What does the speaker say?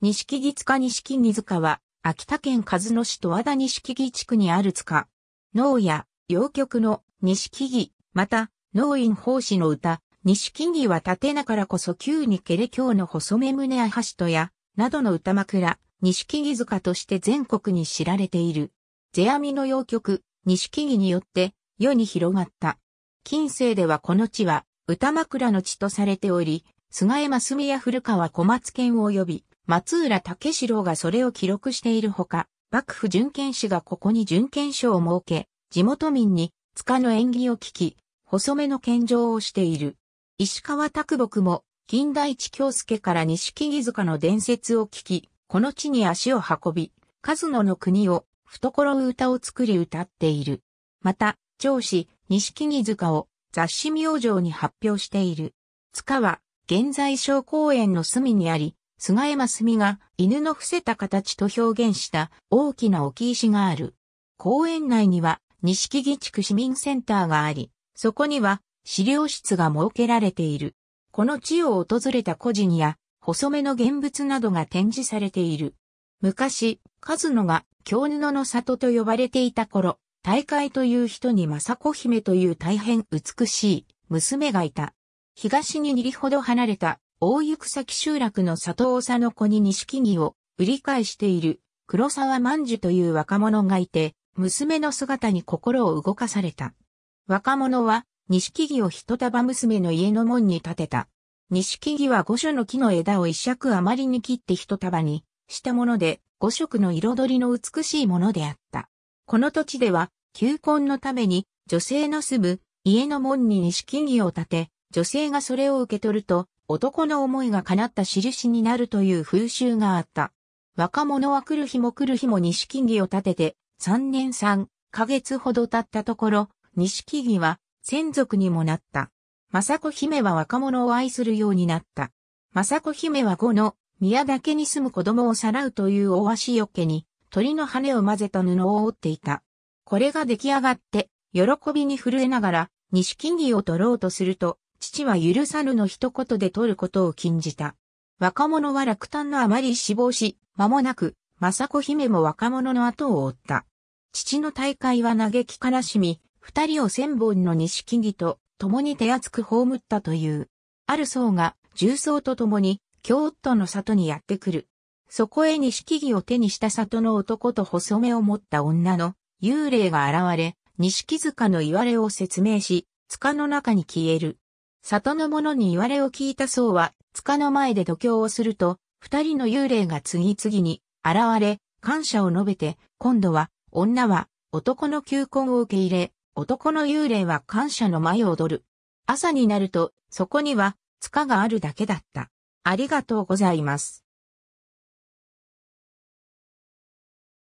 錦木塚錦木塚は、秋田県和野市と和田錦木地区にある塚。農や、洋曲の錦木、また、農院奉仕の歌、錦木は縦なからこそ旧にケレ京の細目胸や橋とや、などの歌枕、錦木塚として全国に知られている。世阿弥の洋曲、錦木によって、世に広がった。近世ではこの地は、歌枕の地とされており、菅山住や古川小松県を呼び、松浦武四郎がそれを記録しているほか、幕府準検士がここに準検所を設け、地元民に塚の縁起を聞き、細めの献上をしている。石川卓木も、近田一京介から錦木塚の伝説を聞き、この地に足を運び、数野の国を、懐歌を作り歌っている。また、長子、錦木塚を雑誌明星に発表している。塚は、現在小公園の隅にあり、菅山澄が犬の伏せた形と表現した大きな置石がある。公園内には錦木地区市民センターがあり、そこには資料室が設けられている。この地を訪れた古人にや細めの現物などが展示されている。昔、数野が京布の里と呼ばれていた頃、大会という人に雅子姫という大変美しい娘がいた。東に2里ほど離れた大行先集落の里長の子に錦木を売り返している黒沢万寿という若者がいて、娘の姿に心を動かされた。若者は、錦木を一束娘の家の門に立てた。錦木は五種の木の枝を一尺余りに切って一束にしたもので、五色の彩りの美しいものであった。この土地では、求婚のために、女性の住む家の門に錦木を立て、女性がそれを受け取ると、男の思いが叶った印になるという風習があった。若者は来る日も来る日も西木を立てて、3年3ヶ月ほど経ったところ、西木は専属にもなった。雅子姫は若者を愛するようになった。雅子姫は後の宮だけに住む子供をさらうという大足よけに鳥の羽を混ぜた布を織っていた。これが出来上がって、喜びに震えながら、錦木を取ろうとすると、父は許さぬの一言で取ることを禁じた。若者は落胆のあまり死亡し、間もなく、雅子姫も若者の後を追った。父の大会は嘆き悲しみ、二人を千本の錦木と共に手厚く葬ったという。ある僧が重曹と共に京都の里にやってくる。そこへ錦木を手にした里の男と細目を持った女の幽霊が現れ、錦塚の言われを説明し、塚の中に消える。里の者に言われを聞いた僧は、塚の前で度胸をすると、二人の幽霊が次々に現れ、感謝を述べて、今度は、女は男の求婚を受け入れ、男の幽霊は感謝の舞を踊る。朝になると、そこには、塚があるだけだった。ありがとうございます。